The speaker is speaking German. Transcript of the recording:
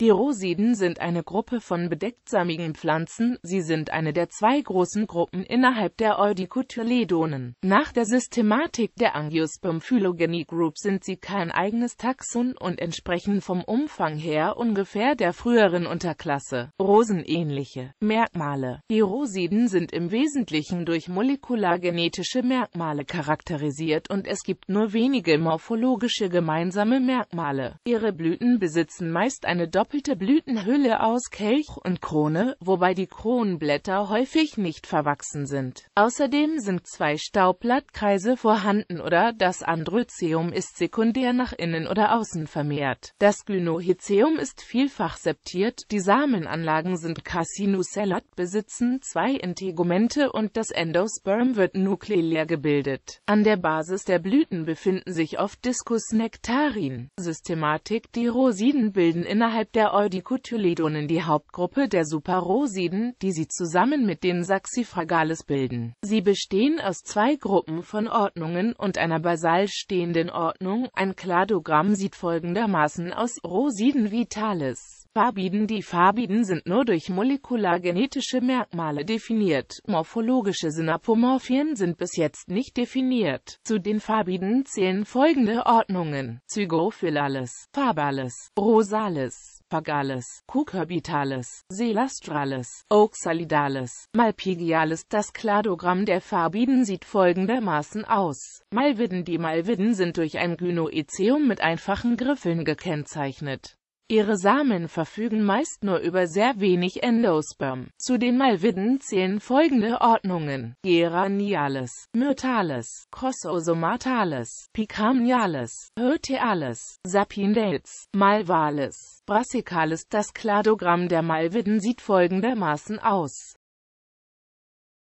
Die Rosiden sind eine Gruppe von bedecktsamigen Pflanzen, sie sind eine der zwei großen Gruppen innerhalb der Eudicotyledonen. Nach der Systematik der Angiosperm Phylogeny Group sind sie kein eigenes Taxon und entsprechen vom Umfang her ungefähr der früheren Unterklasse. Rosenähnliche Merkmale Die Rosiden sind im Wesentlichen durch molekulargenetische Merkmale charakterisiert und es gibt nur wenige morphologische gemeinsame Merkmale. Ihre Blüten besitzen meist eine Doppel doppelte Blütenhülle aus Kelch und Krone, wobei die Kronblätter häufig nicht verwachsen sind. Außerdem sind zwei Staubblattkreise vorhanden oder das Andrözium ist sekundär nach innen oder außen vermehrt. Das Gynohiceum ist vielfach septiert, die Samenanlagen sind Cassinuscellat, besitzen zwei Integumente und das Endosperm wird nuklear gebildet. An der Basis der Blüten befinden sich oft Discus nectarin. Systematik Die Rosinen bilden innerhalb der der Eudicotyledonen die Hauptgruppe der Superrosiden, die sie zusammen mit den Saxifragales bilden. Sie bestehen aus zwei Gruppen von Ordnungen und einer basal stehenden Ordnung. Ein Kladogramm sieht folgendermaßen aus Rosiden Vitalis Farbiden Die Farbiden sind nur durch molekulargenetische Merkmale definiert, morphologische Synapomorphien sind bis jetzt nicht definiert. Zu den Farbiden zählen folgende Ordnungen, Zygophyllales, Fabales, Rosales, Pagales, Cucurbitales, Selastrales, Oxalidales, Malpigiales. Das Kladogramm der Farbiden sieht folgendermaßen aus. Malvidden Die Malvidden sind durch ein Gynoeceum mit einfachen Griffeln gekennzeichnet. Ihre Samen verfügen meist nur über sehr wenig Endosperm. Zu den Malviden zählen folgende Ordnungen. Geraniales, Myrtales, Crossosomatales, Picamniales, Hyrteales, Sapindales, Malvales, Brassicales. Das Kladogramm der Malviden sieht folgendermaßen aus.